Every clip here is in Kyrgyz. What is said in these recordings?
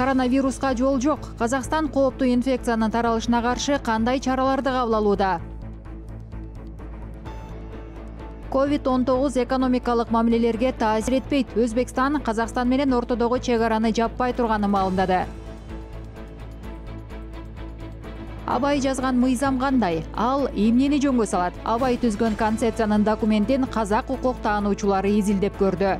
коронавируска жол жок казакстан кооптуу инфекциянын таралышына каршы кандай чараларды кабыл алууда ковид он тогуз экономикалык мамилелерге таасир этпейт өзбекстан казакстан менен ортодогу чек араны жаппай турганын маалымдады абай жазган мыйзам кандай ал эмнени жөнгө салат абай түзгөн концепциянын документин казак укук таануучулары изилдеп көрдү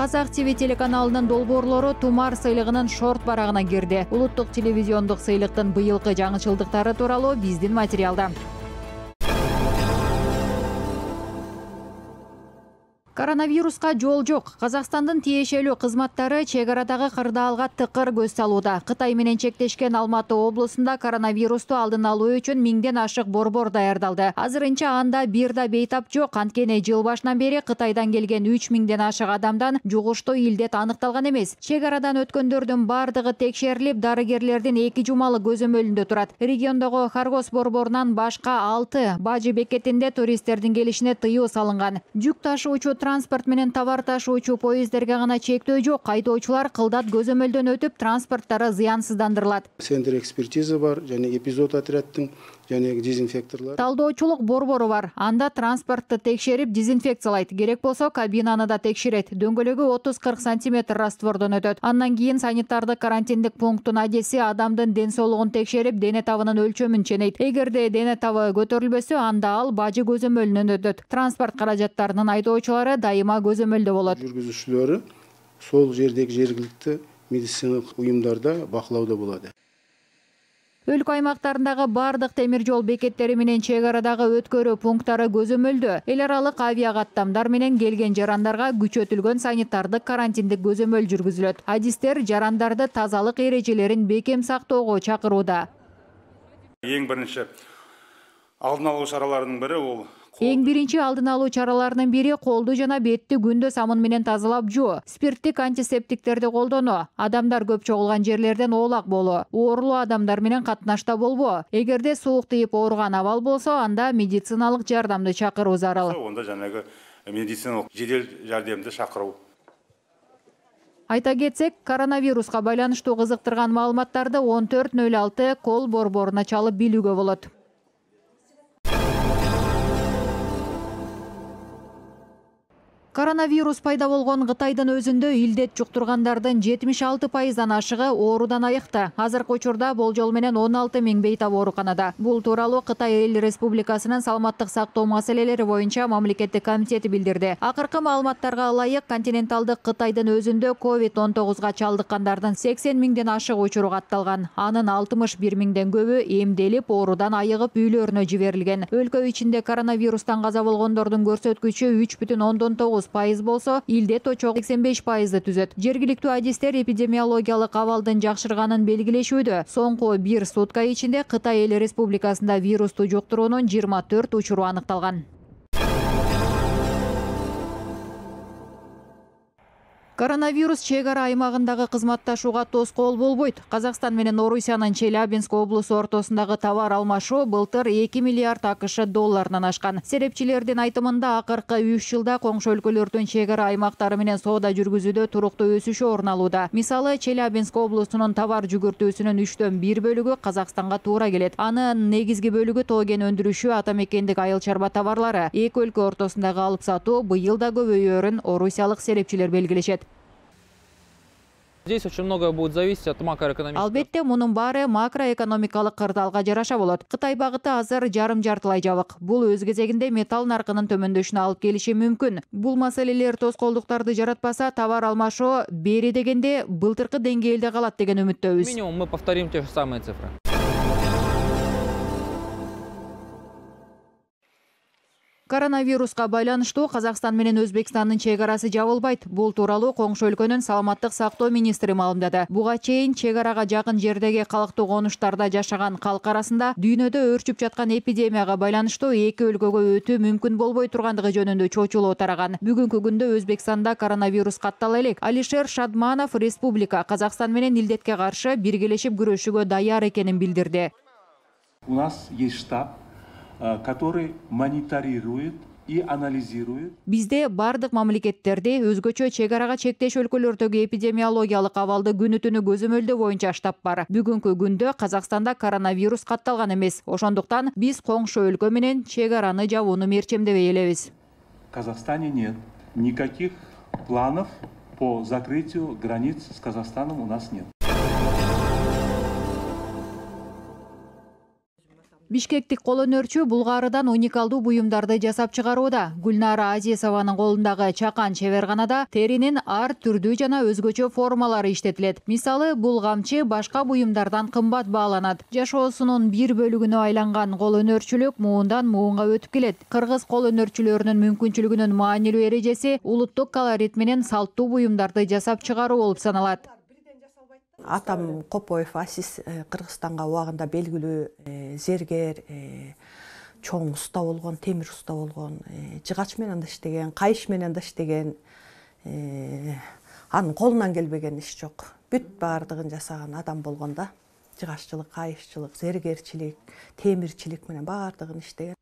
Қазақ тв телеканалының долбоорлору тумар сыйлыгынын шорт барағына керді. улуттук телевизиондық сыйлыктын бұйылқы жаңычылдыктары туралы биздин материалда коронавируска жол жок казакстандын тиешелүү кызматтары чек арадагы кырдаалга тыкыр көз салууда кытай менен чектешкен алматы облусунда коронавирусту алдын алуу үчүн миңден ашык борбор даярдалды азырынча анда бир да бейтап жок анткени жыл башынан бери кытайдан келген үч миңден ашык адамдан жугуштуу илдет аныкталган эмес чек арадан өткөндөрдүн баардыгы текшерилип дарыгерлердин эки жумалы көзөмөлүндө турат региондогу харгос борборунан башка алты бажы бекетинде туристтердин келишине тыюу салынган жүк ташуучу транспорт менен товар ташуучу поезддерге гана чектөө жок айдоочулар кылдат көзөмөлдөн өтүп транспорттары зыянсыздандырылат сендер экспертиза бар жана эпизод отрядтын жанагы дезинфекторлар талдоочулук борбору бар анда транспортту текшерип дезинфекциялайт керек болсо кабинаны да текшерет дөңгөлөгү отуз кырк сантиметр раствордон өтөт андан кийин санитардык карантиндик пункттун адеси адамдын ден соолугун текшерип дене табынын өлчөмүн ченейт эгерде дене табы көтөрүлбөсө анда ал бажы көзөмөлүнөн өтөт транспорт каражаттарынын айдоочулары дайыма көзөмөлдө болот жүргүзүүчүлөрү сол жердеги жергиликтүү медициналык уюмдарда бакылоодо болот өлкө аймактарындагы бардық темир жол бекеттери менен чек арадагы өткөрүү пункттары көзөмөлдө эл аралык авиакаттамдар менен келген жарандарга күчөтүлгөн санитардык карантиндик көзөмөл жүргүзүлөт адистер жарандарды тазалық эрежелерин бекем сактоого чакырууда эң бірінші алдын алуу шараларынын бірі ол. эң биринчи алдын алуу чараларынын бири колду жана бетти күндө самын менен тазалап жуу спирттик антисептиктерди колдоно адамдар көп чогулган жерлерден оолак болуу оорулуу адамдар менен катнашта болбоо эгерде суук тийип ооруган абал болсо анда медициналык жардамды чакыруу зарыл онда жанагы медициналык жедел жардамды чакыруу айта кетсек коронавируска байланыштуу кызыктырган маалыматтарды он төрт нөл алты колл борборуна чалып билүүгө болот коронавирус пайда болгон кытайдын өзүндө илдет жуктургандардын 76 алты пайыздан ашыгы оорудан айыкты азыркы учурда болжол менен он алты миң бейтап ооруканада бул тууралуу кытай эл республикасынын саламаттык сактоо маселелери боюнча мамлекеттик комитети билдирди акыркы маалыматтарга ылайык континенталдык кытайдын өзүндө ковид он тогузга чалдыккандардын сексен миңден ашык учуру катталган анын алтымыш бир миңден көбү эмделип оорудан айыгып үйлөрүнө жиберилген өлкө ичинде коронавирустан каза болгондордун көрсөткүчү үч бүтүн ондон тогуз пайыз болсо илдет очогу сексен беш пайызды түзөт жергиликтүү адистер эпидемиологиялык абалдын жакшырганын белгилешүүдө соңку бир сутка ичинде кытай эл республикасында вирусту жуктуруунун жыйырма төрт учуру аныкталган коронавирус чек ара аймагындагы кызматташууга тоскоол болбойт казакстан менен орусиянын челябинск облусу ортосундагы товар алмашуу былтыр эки миллиард акш долларынан ашкан серепчилердин айтымында акыркы үч жылда коңшу өлкөлөрдүн чек ара аймактары менен соода жүргүзүүдө туруктуу өсүшү орун алууда мисалы челябинск облусунун товар жүгүртүүсүнүн үчтөн бир бөлүгү казакстанга туура келет анын негизги бөлүгү тоо кен өндүрүшү ата мекендик айыл чарба товарлары эки өлкө ортосундагы алып сатуу быйыл да көбөйөөрүн орусиялык серепчилер белгилешет Здесь очень многое будет зависеть от макроэкономики. Албетте, мұның бары макроэкономикалық қырдалға жараша болады. Қытай бағыты азыр жарым жартылай жабық. Бұл өз метал металл төмінді үшін алып келіше мүмкін. Бұл тос қолдықтарды жаратпаса, товар алмашу бері дегенде бұлтырқы деңгейде қалат деген үмітті Минимум мы повторим те же самые цифры. коронавируска байланыштуу казакстан менен өзбекстандын чек арасы жабылбайт бул тууралуу коңшу өлкөнүн саламаттык сактоо министри маалымдады буга чейин чек арага жакын жердеги калктуу конуштарда жашаган калк арасында дүйнөдө өрчүп жаткан эпидемияга байланыштуу эки өлкөгө өтүү мүмкүн болбой тургандыгы жөнүндө чочулоо тараган бүгүнкү күндө өзбекстанда коронавирус каттала элек алишер шадманов республика казакстан менен илдетке каршы биргелешип күрөшүүгө даяр экенин билдирди у нас есть штаб Э, который мониторирует и анализирует бизде бардык мамлекеттерде өзгөчө чек арага чектеш өлкөлөрдөгү эпидемиологиялык абалды күнү түнү көзөмөлдөө боюнча штаб бар бүгүнкү күндө казакстанда коронавирус катталган эмес ошондуктан биз коңшу өлкө менен чек араны жабууну мерчемдебей элебиз в казахстане нет никаких планов по закрытию границ с казахстаном у нас нет бишкектик кол өнөрчү булгаарыдан уникалдуу буюмдарды жасап чыгарууда гүлнара азизованын колундагы чакан чеберканада теринин ар түрдүү жана өзгөчө формалары иштетилет мисалы бул камчы башка буюмдардан кымбат бааланат жашоосунун бир бөлүгүнө айланган кол өнөрчүлүк муундан муунга өтүп келет кыргыз кол өнөрчүлөрүнүн мүмкүнчүлүгүнүн маанилүү эрежеси улуттук колорит менен салттуу буюмдарды жасап чыгаруу болуп саналат атам копоев асис э, кыргызстанга убагында белгилүү зергер э, э, чоң уста болгон темир уста болгон жыгач менен да иштеген кайыш менен да иштеген анын колунан келбеген иш жок бүт баардыгын жасаган адам болгон да жыгаччылык кайышчылык зергерчилик темирчилик менен баардыгын иштеген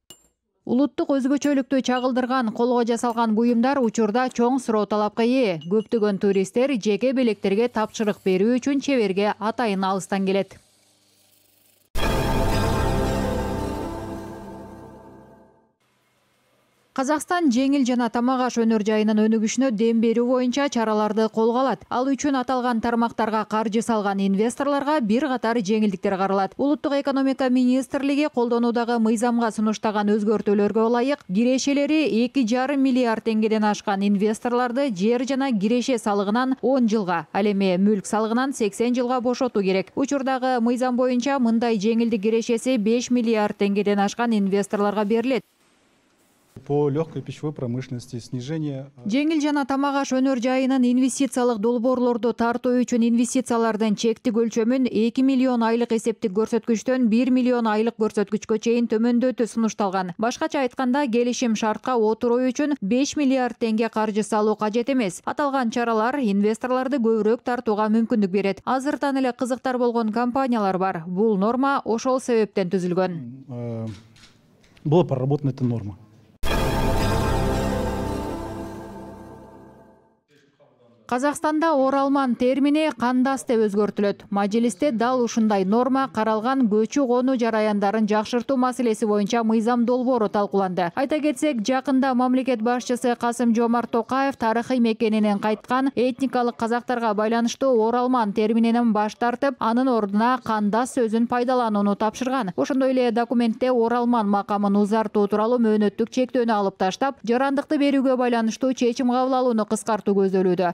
улуттук өзгөчөлүктү чагылдырган колго жасалган буюмдар учурда чоң суроо талапка ээ көптөгөн туристтер жеке белектерге тапшырык берүү үчүн чеберге атайын алыстан келет казакстан жеңил жана тамак аш өнөр жайынын өнүгүшүнө дем берүү боюнча чараларды колго алат ал үчүн аталган тармактарга каржы салган инвесторлорго бир катар жеңилдиктер каралат улуттук экономика министрлиги колдонуудагы мыйзамга сунуштаган өзгөртүүлөргө ылайык кирешелери эки жарым миллиард теңгеден ашкан инвесторлорду жер жана киреше салыгынан он жылга ал эми мүлк салыгынан сексен жылга бошотуу керек учурдагы мыйзам боюнча мындай жеңилдик кирешеси беш миллиард теңгеден ашкан инвесторлорго берилет по легкой пищевой промышленности снижение э, жеңил жана тамак аш өнөр жайынын инвестициялык долбоорлорду тартуу үчүн инвестициялардын чектик өлчөмүн эки миллион айлык эсептик көрсөткүчтөн бир миллион айлык көрсөткүчкө чейин төмөндөтүү сунушталган башкача айтканда келишим шартка отуруу үчүн беш миллиард теңге каржы салуу кажет эмес аталган чаралар инвесторлорду көбүрөөк тартууга мүмкүндүк берет азыртан эле кызыктар болгон компаниялар бар бул норма ошол себептен түзүлгөн э, была проработана эта норма казакстанда оралман термини кандас деп өзгөртүлөт мажилисте дал ушундай норма каралган көчү конуу жараяндарын жакшыртуу маселеси боюнча мыйзам долбоору талкууланды айта кетсек жакында мамлекет башчысы касым жомарт токаев тарыхый мекенинен кайткан этникалык казактарга байланыштуу оралман термининен баш тартып анын ордуна кандас сөзүн пайдаланууну тапшырган ошондой эле документте оралман макамын узартуу тууралуу мөөнөттүк чектөөнү алып таштап жарандыкты берүүгө байланыштуу чечим кабыл алууну кыскартуу көздөлүүдө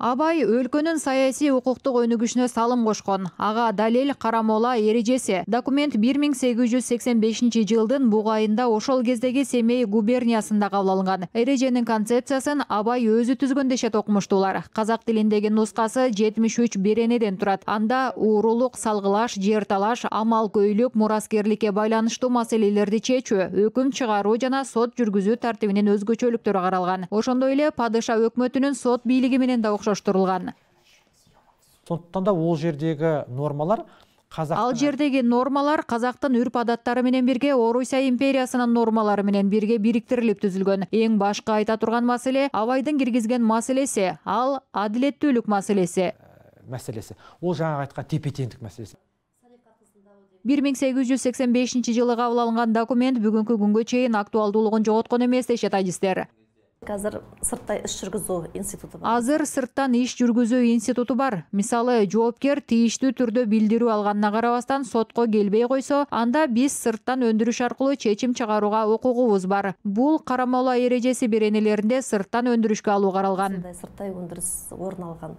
абай өлкөнүн саясий укуктук өнүгүшүнө салым кошкон ага далел кара эрежеси документ бир миң сегиз жүз сексен бешинчи жылдын буг айында ошол кездеги семей губерниясында кабыл алынган эреженин концепциясын абай өзү түзгөн дешет окумуштуулар казак тилиндеги нускасы жетимиш үч беренеден турат анда уурулук салгылаш жер талаш амал көйлүк мураскерликке байланыштуу маселелерди чечүү өкүм чыгаруу жана сот жүргүзүү тартибинин өзгөчөлүктөрү каралган ошондой эле падыша өкмөтүнүн сот бийлиги менен да окшош шоштырылған сондықтан ол жердегі нормалар қазақ ал жердегі нормалар қазақтың үрп менен бірге орусия империясының нормалары менен бирге бириктирилип түзілген. эң башқа айта тұрған маселе абайдын киргизген мәселесі, ал адилеттүүлүк маселеси ә, мәселесі ол жаңағы айтқан тепе теңдік мәселесі бир миң сегиз жүз сексен бешинчи жылы кабыл алынган документ бүгүнкү күнгө чейин азыр сырттай иш жүргүзүү институту бар азыр сырттан иш жүргүзүү институту бар мисалы жоопкер тийиштүү түрдө билдирүү алганына карабастан сотко келбей койсо анда биз сырттан өндүрүш аркылуу чечим чыгарууга укугубуз бар бул карамала эрежеси беренелеринде сырттан өндүрүшкө алуу каралган сырттай өндүрүш орун алган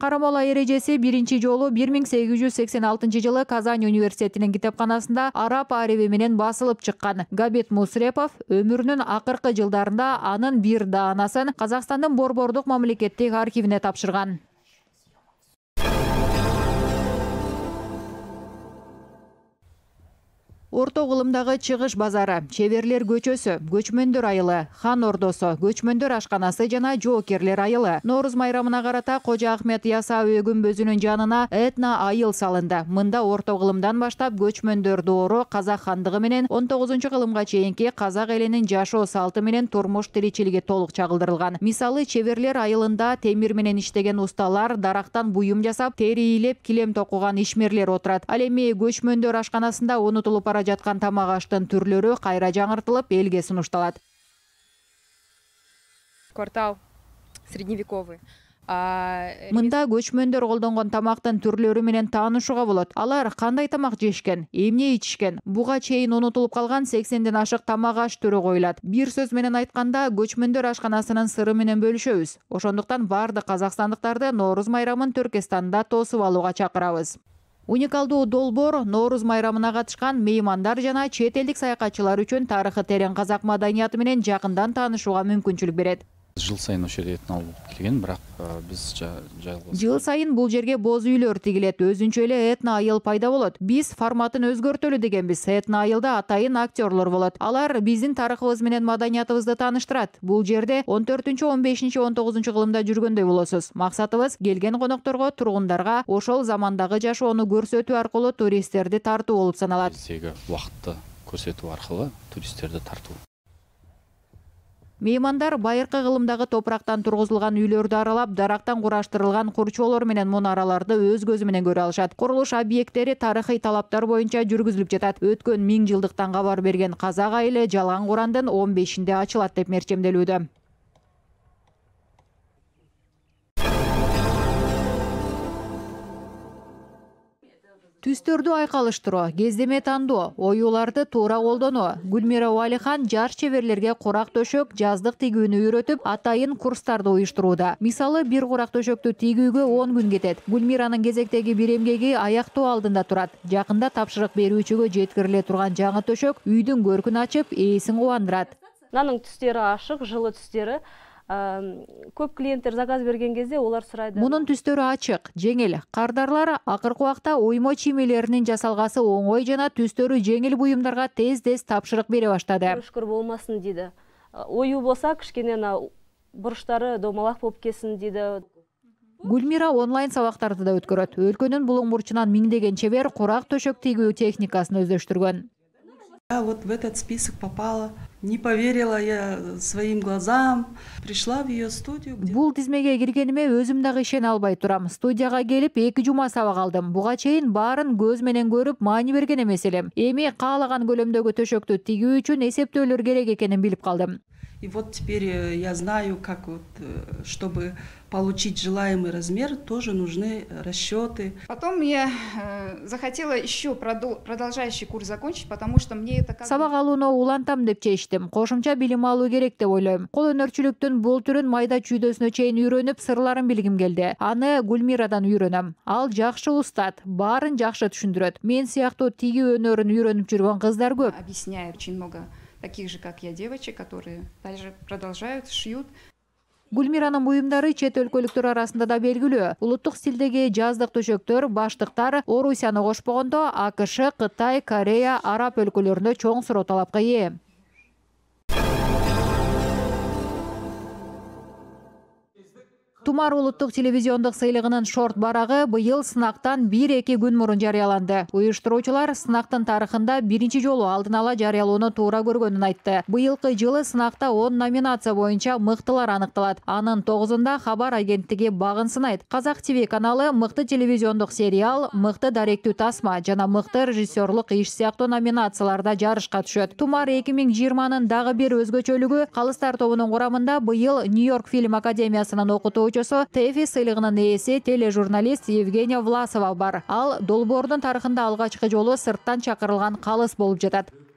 карамола эрежеси биринчи жолу бир миң сегиз жүз сексен алтынчы жылы казань университетинин китепканасында араб ариби менен басылып чыккан габит мусрепов өмүрүнүн акыркы жылдарында анын бир даанасын казакстандын борбордук мамлекеттик архивине тапшырган орто кылымдагы чыгыш базары чеберлер көчөсү көчмөндөр айылы хан ордосу көчмөндөр ашканасы жана жоокерлер айылы нооруз майрамына карата кожо ахмет ясауи күмбөзүнүн жанына этно айыл салынды мында орто кылымдан баштап көчмөндөр доору казак хандыгы менен он тогузунчу кылымга чейинки казак элинин жашоо салты менен турмуш тиричилиги толук чагылдырылган мисалы чеберлер айылында темир менен иштеген усталар дарактан буюм жасап тери ийлеп килем токуган ишмерлер отурат ал эми көчмөндөр ашканасында унутулуп бара бара жаткан тамак аштын түрлөрү кайра жаңыртылып элге сунушталат квартал средневековый э, мында көчмөндөр колдонгон тамактын түрлөрү менен таанышууга болот алар кандай тамак жешкен эмне ичишкен буга чейин унутулуп калган сексенден ашык тамак аш түрү коюлат бир сөз менен айтканда көчмөндөр ашканасынын сыры менен бөлүшөбүз ошондуктан баардык казакстандыктарды нооруз майрамын түркистанда тосуп алууга чакырабыз уникалдуу долбоор нооруз майрамына катышкан меймандар жана чет элдик саякатчылар үчүн тарыхы терең казак маданияты менен жакындан таанышууга мүмкүнчүлүк берет жыл сайын осы жерде етін алып келген бірақ біз жайылғыз жыл сайын бұл жерге боз үйлер тігілет өзүнчө эле этно айыл пайда болот биз форматын өзгөртөлү дегенбиз этно айылда атайын актерлор болот алар биздин тарыхыбыз менен маданиятыбызды тааныштырат бул жерде он төртүнчү он бешинчи он тогузунчу кылымда жүргөндөй болосуз максатыбыз келген конокторго тургундарга ошол замандагы жашоону көрсөтүү аркылуу туристтерди тартуу болуп саналат Сегі убакытты көрсөтүү арқылы туристтерди тартуу меймандар байыркы кылымдагы топурактан тургузулган үйлөрдү аралап дарактан кураштырылган курчоолор менен мунараларды өз көзү менен көрө алышат курулуш объекттери тарыхый талаптар боюнча жүргүзүлүп жатат өткөн миң жылдыктан кабар берген казак айылы жалган курандын он бешинде ачылат деп мерчемделүүдө түстөрдү айкалыштыруу кездеме тандоо оюуларды туура колдонуу гүлмира уалихан жаш чеберлерге курак төшөк жаздык тигүүнү үйрөтүп атайын курстарды уюштурууда мисалы бир курак төшөктү тигүүгө он күн кетет гүлмиранын кезектеги бир эмгеги аяктоо алдында турат жакында тапшырык берүүчүгө жеткириле турган жаңы төшөк үйдүн көркүн ачып ээсин кубандырат мынаның түстөрү ашык жылы түстөрү көп клиенттер заказ берген кезде олар сұрайды мұның түстері ачык жеңил кардарлар акыркы уақытта оймо чиймелеринин жасалгасы оңой жана түстөрү жеңил буюмдарга тез тез тапшырык бере баштады шүкір болмасын дейді ою болса кішкене мына бұрыштары домалақ болып келсін дейді гүлмира онлайн сабақтарды да өткөрөт өлкөнүн бурчунан миңдеген чебер курак төшөк тигүү техникасын өздөштүргөн вот в этот список попала не поверила я своим глазам пришла в ее студию где... бул тизмеге киргениме өзім дағы ишене албай тұрам. Студияға келіп, екі жума сабак алдым Бұға чейін барын көзменен менен көрүп маани берген эмес элем эми каалаган көлөмдөгү төшөктү тигүү үчүн эсептөөлөр керек екенін біліп қалдым И вот теперь э, я знаю, как вот, э, чтобы получить желаемый размер, тоже нужны расчеты. Потом я э, захотела еще продолжающий курс закончить, потому что мне это как... Сабақ алуына улантам деп чештім. Кошымча білім алу керек деп ойлойм Қол өнерчіліктің бұл түрін майда чүйдесіне чейін үйреніп, сырларын білгім келді. Аны Гүлмирадан үйренем. Ал жақшы ұстат, барын жақшы түшіндіреді. Мен сияқты тиге өнерін үйреніп жүрген қыздар көп. очень много таких же, как я, девочек, которые дальше продолжают, шьют. гүлмираның буюмдары чет өлкөлүктөр арасында да белгілі. улуттук стилдеги жаздық төшөктөр баштыктар орусияны кошпогондо акш кытай корея араб өлкөлөрүндө чоң сыроо талапка ээ тумар улуттук телевизиондук сыйлыгынын шорт барагы быйыл сынактан бир эки күн мурун жарыяланды уюштуруучулар сынактын тарыхында биринчи жолу алдын ала жарыялоону туура көргөнүн айтты быйылкы жылы сынакта он номинация боюнча мыктылар аныкталат анын тогузунда хабар агенттиги багын сынайт казак тв каналы мыкты телевизиондук сериал мыкты даректүү тасма жана мыкты режиссерлук иш сыяктуу номинацияларда жарышка түшөт тумар эки миң жыйырманын дагы бир өзгөчөлүгү калыстар тобунун курамында быйыл нью йорк фильм академиясынын оқыту тэфи сыйлыгынын ээси тележурналист евгения власова бар ал долбоордун тарыхында алгачкы жолу сырттан чакырылган калыс болуп жатат